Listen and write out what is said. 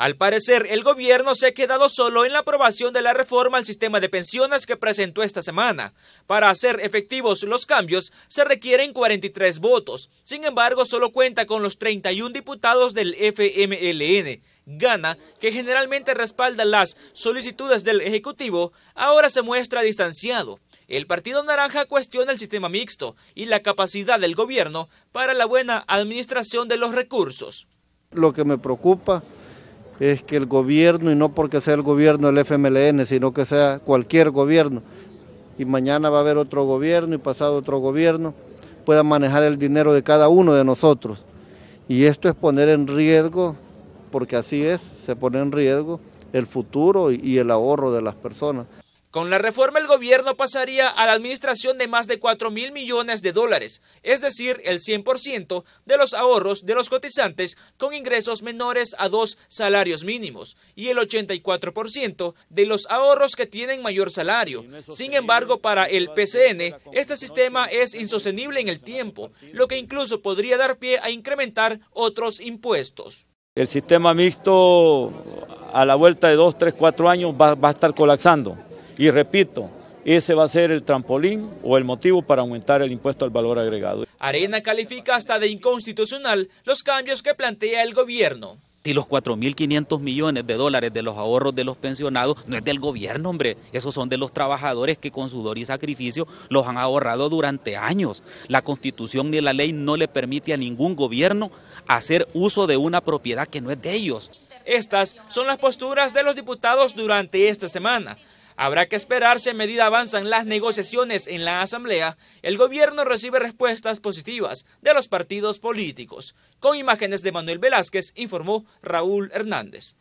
Al parecer, el gobierno se ha quedado solo en la aprobación de la reforma al sistema de pensiones que presentó esta semana. Para hacer efectivos los cambios, se requieren 43 votos. Sin embargo, solo cuenta con los 31 diputados del FMLN. Gana, que generalmente respalda las solicitudes del Ejecutivo, ahora se muestra distanciado. El Partido Naranja cuestiona el sistema mixto y la capacidad del gobierno para la buena administración de los recursos. Lo que me preocupa es que el gobierno, y no porque sea el gobierno del FMLN, sino que sea cualquier gobierno, y mañana va a haber otro gobierno y pasado otro gobierno, pueda manejar el dinero de cada uno de nosotros. Y esto es poner en riesgo, porque así es, se pone en riesgo el futuro y el ahorro de las personas. Con la reforma el gobierno pasaría a la administración de más de 4 mil millones de dólares, es decir, el 100% de los ahorros de los cotizantes con ingresos menores a dos salarios mínimos y el 84% de los ahorros que tienen mayor salario. Sin embargo, para el PCN, este sistema es insostenible en el tiempo, lo que incluso podría dar pie a incrementar otros impuestos. El sistema mixto a la vuelta de 2, 3, 4 años va, va a estar colapsando y repito, ese va a ser el trampolín o el motivo para aumentar el impuesto al valor agregado. Arena califica hasta de inconstitucional los cambios que plantea el gobierno. Si los 4.500 millones de dólares de los ahorros de los pensionados no es del gobierno, hombre, esos son de los trabajadores que con sudor y sacrificio los han ahorrado durante años. La constitución ni la ley no le permite a ningún gobierno hacer uso de una propiedad que no es de ellos. Estas son las posturas de los diputados durante esta semana. Habrá que esperarse medida avanzan las negociaciones en la Asamblea, el gobierno recibe respuestas positivas de los partidos políticos. Con imágenes de Manuel Velázquez, informó Raúl Hernández.